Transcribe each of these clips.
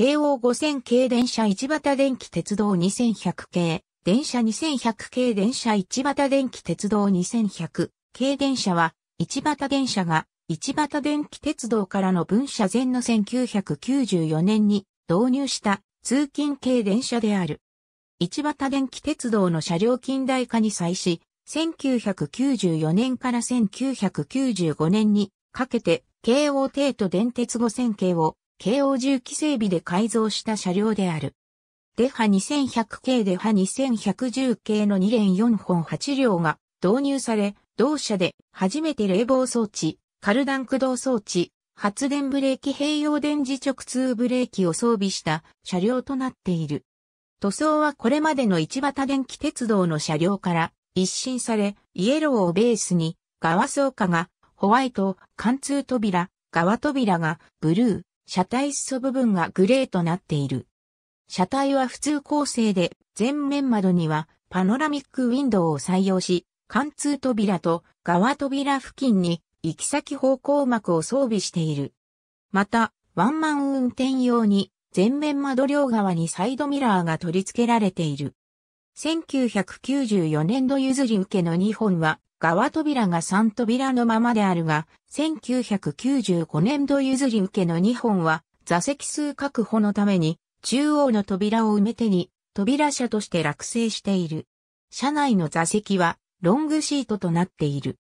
京王5000系電車市畑電気鉄道2100系、電車2100系電車市畑電気鉄道2100系電車は、市畑電車が市畑電気鉄道からの分社前の1994年に導入した通勤系電車である。市畑電気鉄道の車両近代化に際し、1994年から1995年にかけて、京王帝都電鉄5000系を京王重機整備で改造した車両である。デハ2100系デハ2110系の2連4本8両が導入され、同社で初めて冷房装置、カルダン駆動装置、発電ブレーキ併用電磁直通ブレーキを装備した車両となっている。塗装はこれまでの一畑電気鉄道の車両から一新され、イエローをベースに、側装化がホワイト、貫通扉、側扉がブルー、車体裾部分がグレーとなっている。車体は普通構成で、前面窓にはパノラミックウィンドウを採用し、貫通扉と側扉付近に行き先方向幕を装備している。また、ワンマン運転用に前面窓両側にサイドミラーが取り付けられている。1994年度譲り受けの2本は側扉が3扉のままであるが、1995年度譲り受けの2本は、座席数確保のために、中央の扉を埋めてに、扉車として落成している。車内の座席は、ロングシートとなっている。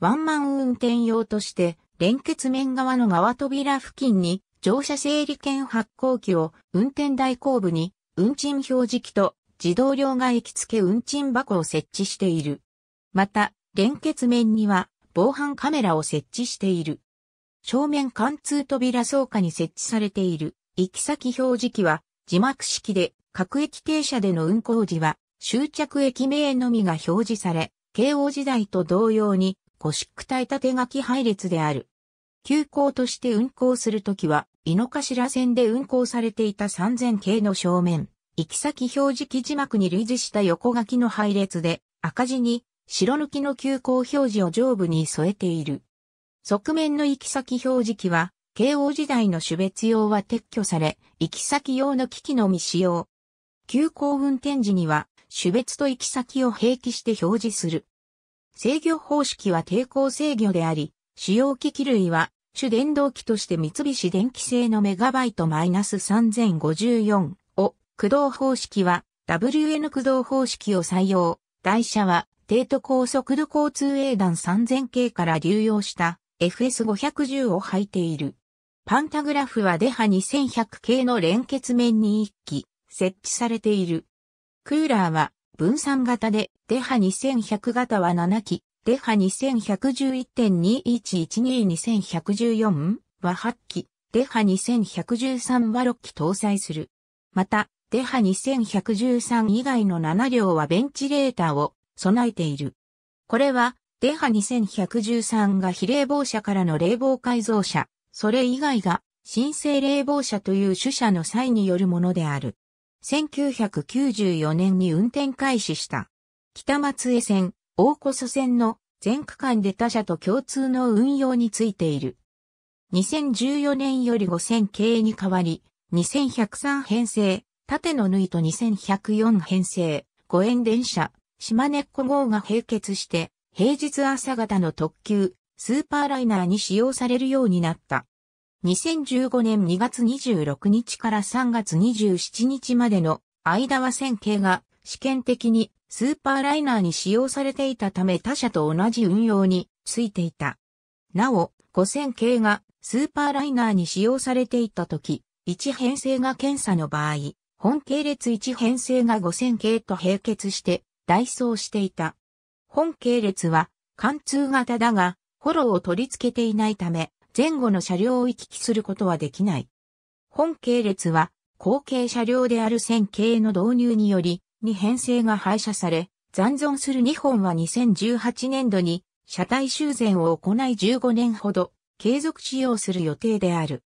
ワンマン運転用として、連結面側の側扉付近に、乗車整理券発行機を運転代後部に運賃表示機と自動両替機付運賃箱を設置している。また、連結面には防犯カメラを設置している。正面貫通扉倉庫に設置されている行き先表示器は字幕式で各駅停車での運行時は終着駅名のみが表示され、慶応時代と同様に古宿体縦書き配列である。急行として運行するときは、井の頭線で運行されていた3000系の正面、行き先表示器字幕に類似した横書きの配列で、赤字に白抜きの急行表示を上部に添えている。側面の行き先表示器は、慶応時代の種別用は撤去され、行き先用の機器のみ使用。急行運転時には、種別と行き先を併記して表示する。制御方式は抵抗制御であり、使用機器類は、主電動機として三菱電機製のメガバイト -3054 を、駆動方式は、WN 駆動方式を採用。台車は、帝都高速度交通営団3000系から流用した FS510 を履いている。パンタグラフはデハ2100系の連結面に1機設置されている。クーラーは分散型でデハ2100型は7機、デハ2111.21122114は8機、デハ2113は6機搭載する。また、デハ2113以外の7両はベンチレーターを備えている。これは、電波2113が非冷房車からの冷房改造車、それ以外が新生冷房車という主車の際によるものである。1994年に運転開始した。北松江線、大古祖線の全区間で他社と共通の運用についている。2014年より5000系に変わり、2103編成、縦の縫いと2104編成、5円電車、島根っ子号が並結して、平日朝方の特急、スーパーライナーに使用されるようになった。2015年2月26日から3月27日までの間は線形が試験的にスーパーライナーに使用されていたため他社と同じ運用についていた。なお、5000系がスーパーライナーに使用されていた時、1編成が検査の場合、本系列1編成が5000系と並結して代走していた。本系列は貫通型だが、ホロを取り付けていないため、前後の車両を行き来することはできない。本系列は後継車両である線形の導入により、2編成が廃車され、残存する2本は2018年度に車体修繕を行い15年ほど継続使用する予定である。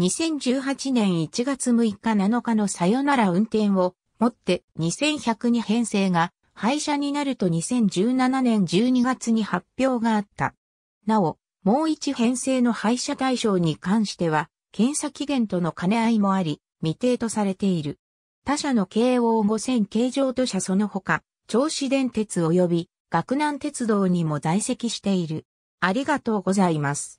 2018年1月6日7日のさよなら運転をもって2102編成が廃車になると2017年12月に発表があった。なお、もう一編成の廃車対象に関しては、検査期限との兼ね合いもあり、未定とされている。他社の京王5000形状と社その他、銚子電鉄及び、学南鉄道にも在籍している。ありがとうございます。